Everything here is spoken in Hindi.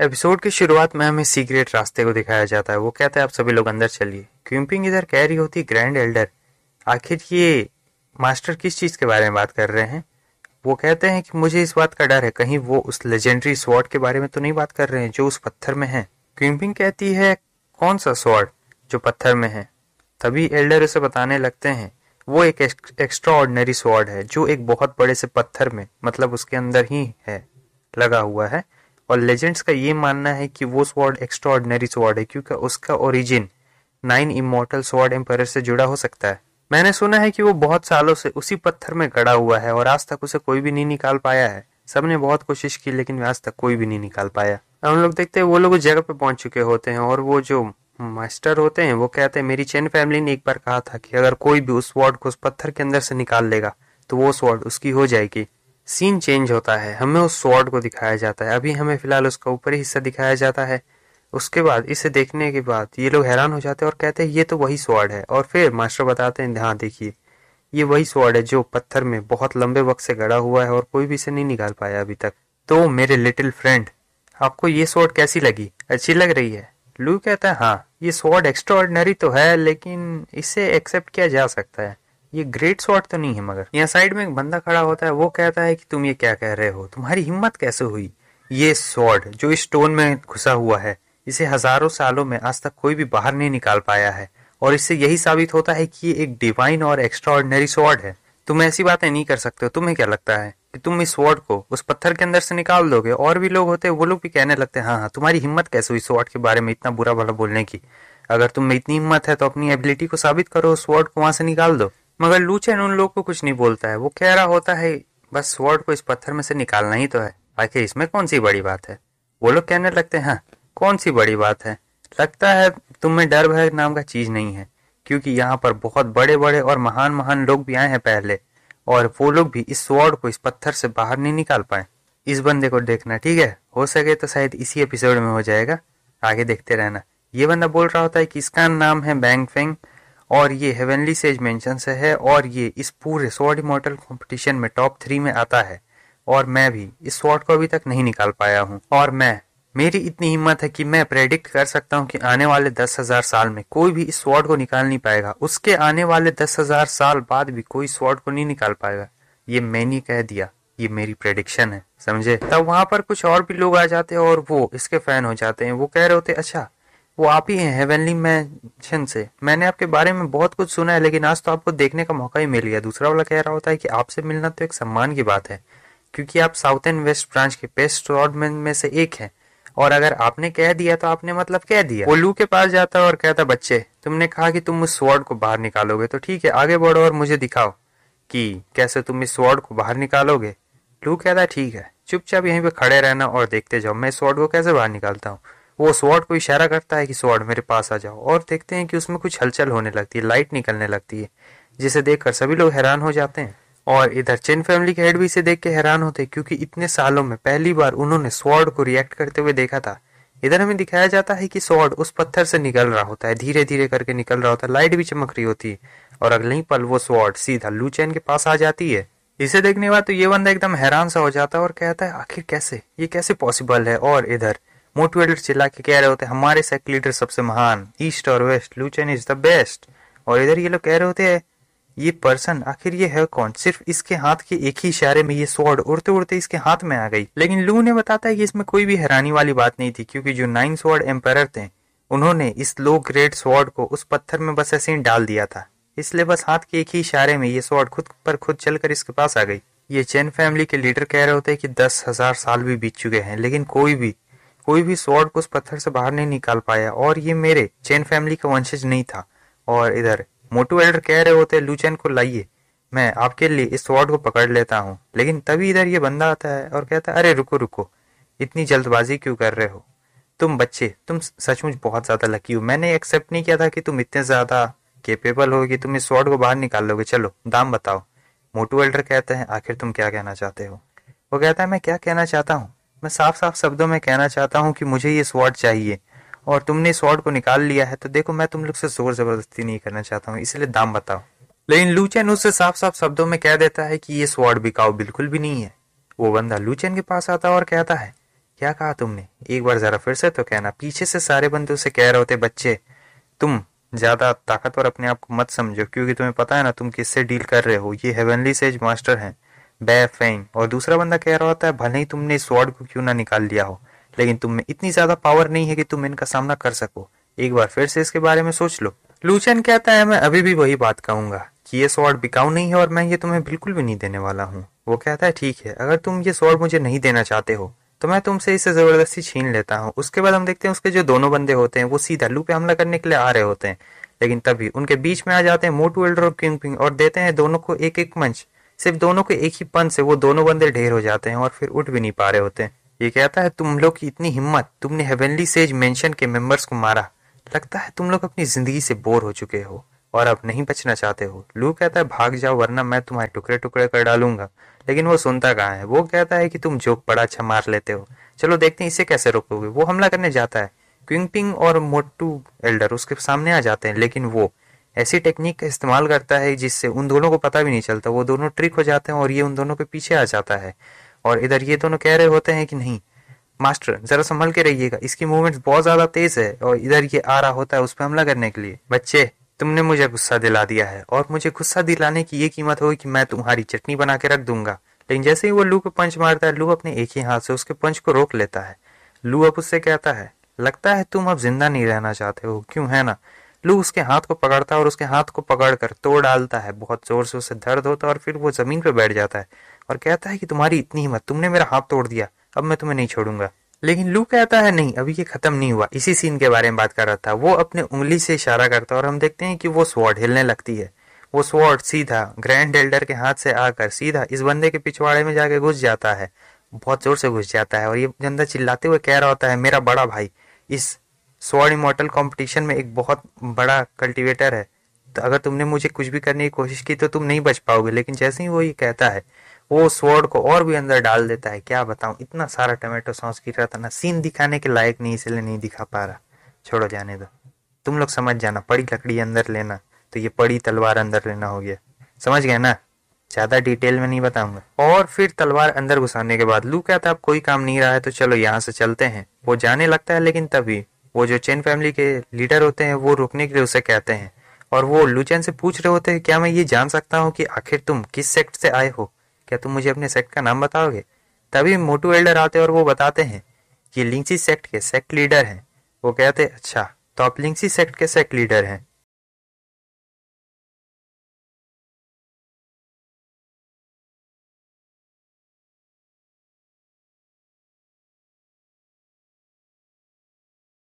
एपिसोड की शुरुआत में हमें सीक्रेट रास्ते को दिखाया जाता है वो कहता है आप सभी लोग अंदर चलिए क्यूम्पिंग इधर कह रही होती ग्रैंड एल्डर आखिर ये मास्टर किस चीज़ के बारे में बात कर रहे हैं वो कहते हैं कि मुझे इस बात का डर है कहीं वो उस लेजेंडरी स्वॉर्ड के बारे में तो नहीं बात कर रहे हैं जो उस पत्थर में है क्यूम्पिंग कहती है कौन सा स्वॉर्ड जो पत्थर में है तभी एल्डर उसे बताने लगते हैं वो एक एक्स्ट्रा ऑर्डनरी स्वॉर्ड है जो एक बहुत बड़े से पत्थर में मतलब उसके अंदर ही है लगा हुआ है और लेजेंड्स का ये मानना है कि वो स्वॉर्ड एक्स्ट्रॉर्डनरी स्वॉर्ड है क्योंकि उसका origin nine immortal sword empire से जुड़ा हो सकता है मैंने सुना है कि वो बहुत सालों से उसी पत्थर में गड़ा हुआ है और आज तक उसे कोई भी नहीं निकाल पाया है सबने बहुत कोशिश की लेकिन आज तक कोई भी नहीं निकाल पाया हम लोग देखते हैं वो लोग उस जगह पे पहुंच चुके होते हैं और वो जो मास्टर होते हैं वो कहते हैं मेरी चैन फैमिली ने एक बार कहा था कि अगर कोई भी उस वार्ड को उस पत्थर के अंदर से निकाल लेगा तो वो स्वॉर्ड उसकी हो जाएगी सीन चेंज होता है हमें उस स्वॉर्ड को दिखाया जाता है अभी हमें फिलहाल उसका ऊपरी हिस्सा दिखाया जाता है उसके बाद इसे देखने के बाद ये लोग हैरान हो जाते हैं और कहते हैं ये तो वही स्वॉर्ड है और फिर मास्टर बताते हैं हाँ देखिए ये वही स्वॉर्ड है जो पत्थर में बहुत लंबे वक्त से गड़ा हुआ है और कोई भी इसे नहीं निकाल पाया अभी तक तो मेरे लिटिल फ्रेंड आपको ये स्वॉर्ड कैसी लगी अच्छी लग रही है लू कहता है हाँ ये स्वॉर्ड एक्स्ट्रा तो है लेकिन इसे एक्सेप्ट किया जा सकता है ये ग्रेट शॉट तो नहीं है मगर यहाँ साइड में एक बंदा खड़ा होता है वो कहता है कि तुम ये क्या कह रहे हो तुम्हारी हिम्मत कैसे हुई ये स्वॉर्ड जो इस स्टोन में घुसा हुआ है इसे हजारों सालों में आज तक कोई भी बाहर नहीं निकाल पाया है और इससे यही साबित होता है कि ये एक डिवाइन और एक्स्ट्राऑर्डनरी स्वॉर्ड है तुम ऐसी बातें नहीं कर सकते हो तुम्हें क्या लगता है कि तुम इस स्वॉर्ड को उस पत्थर के अंदर से निकाल दोगे और भी लोग होते वो लोग भी कहने लगते हैं हाँ हाँ तुम्हारी हिम्मत कैसे हुई स्वॉर्ड के बारे में इतना बुरा भला बोलने की अगर तुम में इतनी हिम्मत है तो अपनी एबिलिटी को साबित करो स्वॉर्ड को वहां से निकाल दो मगर लूचन उन लोग को कुछ नहीं बोलता है वो कह रहा होता है बस स्वर्ड को इस पत्थर में से निकालना ही तो है आखिर इसमें कौन सी बड़ी बात है वो लोग कहने लगते हैं हाँ, कौन सी बड़ी बात है लगता है तुम्हें डर भय नाम का चीज नहीं है क्योंकि यहाँ पर बहुत बड़े बड़े और महान महान लोग भी आए हैं पहले और वो लोग भी इस स्वर्ड को इस पत्थर से बाहर नहीं निकाल पाए इस बंदे को देखना ठीक है हो सके तो शायद इसी एपिसोड में हो जाएगा आगे देखते रहना ये बंदा बोल रहा होता है कि इसका नाम है बैंग फेंग और ये हेवनली सेज मेंशन से है और ये इस पूरे स्वॉर्ड इमोटल कॉम्पिटिशन में टॉप थ्री में आता है और मैं भी इस स्वॉर्ड को अभी तक नहीं निकाल पाया हूँ और मैं मेरी इतनी हिम्मत है कि मैं प्रेडिक्ट कर सकता हूँ कि आने वाले दस हजार साल में कोई भी इस स्वॉर्ड को निकाल नहीं पाएगा उसके आने वाले दस हजार साल बाद भी कोई स्वॉर्ड को नहीं निकाल पाएगा ये मैंने कह दिया ये मेरी प्रेडिक्शन है समझे तब वहां पर कुछ और भी लोग आ जाते हैं और वो इसके फैन हो जाते हैं वो कह रहे होते अच्छा वो आप ही हैं हेवनली मैं से मैंने आपके बारे में बहुत कुछ सुना है लेकिन आज तो आपको देखने का मौका ही मिल गया दूसरा वाला कह रहा होता है कि आपसे मिलना तो एक सम्मान की बात है क्योंकि आप साउथ एंड वेस्ट ब्रांच के बेस्ट रॉडमैन में से एक हैं और अगर आपने कह दिया तो आपने मतलब कह दिया वो लू के पास जाता और कहता बच्चे तुमने कहा कि तुम उस स्वॉर्ड को बाहर निकालोगे तो ठीक है आगे बढ़ो और मुझे दिखाओ कि कैसे तुम इस स्वॉर्ड को बाहर निकालोगे लू कहता ठीक है चुपचाप यहीं पे खड़े रहना और देखते जाओ मैं इस स्वॉर्ड को कैसे बाहर निकालता हूँ वो स्वॉर्ड को इशारा करता है कि स्वॉर्ड मेरे पास आ जाओ और देखते हैं कि उसमें कुछ हलचल होने लगती है लाइट निकलने लगती है जिसे देखकर सभी लोग हैरान हो जाते हैं और इधर चेन फैमिली के हेड भी इसे देख के हैरान होते हैं क्योंकि इतने सालों में पहली बार उन्होंने स्वॉर्ड को रिएक्ट करते हुए देखा था इधर हमें दिखाया जाता है कि स्वॉर्ड उस पत्थर से निकल रहा होता है धीरे धीरे करके निकल रहा होता है लाइट भी चमक रही होती है और अगले ही पल वो स्वॉर्ड सीधा लू चैन के पास आ जाती है इसे देखने के बाद तो ये बंदा एकदम हैरान सा हो जाता है और कहता है आखिर कैसे ये कैसे पॉसिबल है और इधर मोटिवेटेड चिल्ला के कह रहे होते हमारे सेक्ट लीडर सबसे महान ईस्ट और वेस्ट लूचन इज द बेस्ट और इधर ये लोग कह रहे होते हैं ये पर्सन आखिर ये है कौन सिर्फ इसके हाथ के एक ही इशारे में ये स्वॉर्ड उड़ते उड़ते इसके हाथ में आ गई लेकिन लू ने बताता है कि इसमें कोई भी हैरानी वाली बात नहीं थी क्योंकि जो नाइन स्वॉर्ड एम्पायर थे उन्होंने इस लो ग्रेड स्वॉर्ड को उस पत्थर में बस ऐसे ही डाल दिया था इसलिए बस हाथ के एक ही इशारे में ये स्वॉर्ड खुद पर खुद चलकर इसके पास आ गई ये चैन फैमिली के लीडर कह रहे होते हैं कि दस हजार साल भी बीत चुके हैं लेकिन कोई भी कोई भी स्वॉर्ड को उस पत्थर से बाहर नहीं निकाल पाया और ये मेरे चैन फैमिली का वंशज नहीं था और इधर मोटू एल्डर कह रहे होते लूचैन को लाइए मैं आपके लिए इस स्वॉर्ड को पकड़ लेता हूँ लेकिन तभी इधर ये बंदा आता है और कहता है अरे रुको रुको इतनी जल्दबाजी क्यों कर रहे हो तुम बच्चे तुम सचमुच बहुत ज़्यादा लकी हो मैंने एक्सेप्ट नहीं किया था कि तुम इतने ज़्यादा केपेबल हो कि तुम इस स्वॉर्ड को बाहर निकाल लोगे चलो दाम बताओ मोटू एल्डर कहते हैं आखिर तुम क्या कहना चाहते हो वो कहता है मैं क्या कहना चाहता हूँ मैं साफ साफ शब्दों में कहना चाहता हूँ कि मुझे ये स्वॉर्ड चाहिए और तुमने स्वॉर्ड को निकाल लिया है तो देखो मैं तुम लोग से जोर जबरदस्ती नहीं करना चाहता हूँ इसलिए दाम बताओ लेकिन लूचैन उससे साफ साफ शब्दों में कह देता है कि ये स्वॉर्ड बिकाओ बिल्कुल भी नहीं है वो बंदा लूचैन के पास आता और कहता है क्या कहा तुमने एक बार जरा फिर से तो कहना पीछे से सारे बंदे उसे कह रहे होते बच्चे तुम ज्यादा ताकतवर अपने आप को मत समझो क्योंकि तुम्हें पता है ना तुम किससे डील कर रहे हो ये हेवनली सेज मास्टर हैं बेफेंग और दूसरा बंदा कह रहा होता है भले ही तुमने स्वॉर्ड को क्यों ना निकाल लिया हो लेकिन तुम में इतनी ज्यादा पावर नहीं है कि तुम इनका सामना कर सको एक बार फिर से इसके बारे में सोच लो लूचन कहता है मैं अभी भी वही बात कहूंगा कि ये स्वॉर्ड बिकाऊ नहीं है और मैं ये तुम्हें बिल्कुल भी नहीं देने वाला हूँ वो कहता है ठीक है अगर तुम ये स्वॉर्ड मुझे नहीं देना चाहते हो तो मैं तुमसे इसे जबरदस्ती छीन लेता हूँ उसके बाद हम देखते हैं उसके जो दोनों बंदे होते हैं वो सीधा लू पे हमला करने के लिए आ रहे होते हैं लेकिन तभी उनके बीच में आ जाते हैं मोटू एल्डर और किंग पिंग और देते हैं दोनों को एक एक मंच सिर्फ दोनों के एक ही पन से वो दोनों बंदे ढेर हो जाते हैं और फिर उठ भी नहीं पा रहे होते हैं ये कहता है तुम लोग की इतनी हिम्मत तुमने हेवनली सेज मेंशन के मेंबर्स को मारा लगता है तुम लोग अपनी जिंदगी से बोर हो चुके हो और अब नहीं बचना चाहते हो लू कहता है भाग जाओ वरना मैं तुम्हारे टुकड़े टुकड़े कर डालूंगा लेकिन वो सुनता कहाँ है वो कहता है कि तुम जोक बड़ा अच्छा मार लेते हो चलो देखते हैं इसे कैसे रोकोगे वो हमला करने जाता है क्विंगपिंग और मोटू एल्डर उसके सामने आ जाते हैं लेकिन वो ऐसी टेक्निक का इस्तेमाल करता है जिससे उन दोनों को पता भी नहीं चलता वो दोनों ट्रिक हो जाते हैं और ये उन दोनों के पीछे आ जाता है और इधर ये दोनों कह रहे होते हैं कि नहीं मास्टर जरा संभल के रहिएगा इसकी मूवमेंट्स बहुत ज़्यादा तेज़ है और इधर ये आ रहा होता है उस पर हमला करने के लिए बच्चे तुमने मुझे गुस्सा दिला दिया है और मुझे गुस्सा दिलाने की ये कीमत होगी कि मैं तुम्हारी चटनी बना के रख दूंगा लेकिन जैसे ही वो लू को पंच मारता है लू अपने एक ही हाथ से उसके पंच को रोक लेता है लू अब उससे कहता है लगता है तुम अब जिंदा नहीं रहना चाहते हो क्यों है ना लू उसके हाथ को पकड़ता है और उसके हाथ को पकड़ कर तोड़ डालता है बहुत जोर से उसे दर्द होता है और फिर वो जमीन पर बैठ जाता है और कहता है कि तुम्हारी इतनी हिम्मत तुमने मेरा हाथ तोड़ दिया अब मैं तुम्हें नहीं छोड़ूंगा लेकिन लू कहता है नहीं अभी ये खत्म नहीं हुआ इसी सीन के बारे में बात कर रहा था वो अपने उंगली से इशारा करता है और हम देखते हैं कि वो स्वॉर्ड हिलने लगती है वो स्वॉर्ड सीधा ग्रैंड एल्डर के हाथ से आकर सीधा इस बंदे के पिछवाड़े में जाके घुस जाता है बहुत जोर से घुस जाता है और ये बंदा चिल्लाते हुए कह रहा होता है मेरा बड़ा भाई इस स्वर्ण इमोटल कंपटीशन में एक बहुत बड़ा कल्टीवेटर है तो अगर तुमने मुझे कुछ भी करने की कोशिश की तो तुम नहीं बच पाओगे लेकिन जैसे ही वो ये कहता है वो स्वर्ड को और भी अंदर डाल देता है क्या बताऊं इतना सारा टमाटो सॉस गिर रहा था ना सीन दिखाने के लायक नहीं इसलिए नहीं दिखा पा रहा छोड़ो जाने दो तुम लोग समझ जाना पड़ी लकड़ी अंदर लेना तो ये पड़ी तलवार अंदर लेना हो गया समझ गए ना ज़्यादा डिटेल में नहीं बताऊंगा और फिर तलवार अंदर घुसाने के बाद लू कहता अब कोई काम नहीं रहा है तो चलो यहाँ से चलते हैं वो जाने लगता है लेकिन तभी वो जो चेन फैमिली के लीडर होते हैं वो रोकने के लिए उसे कहते हैं और वो लुचैन से पूछ रहे होते हैं क्या मैं ये जान सकता हूँ कि आखिर तुम किस सेक्ट से आए हो क्या तुम मुझे अपने सेक्ट का नाम बताओगे तभी मोटू एल्डर आते और वो बताते हैं ये लिंगसी सेक्ट के सेक्ट लीडर हैं वो कहते अच्छा तो आप लिंगसी सेक्ट के सेक्ट लीडर हैं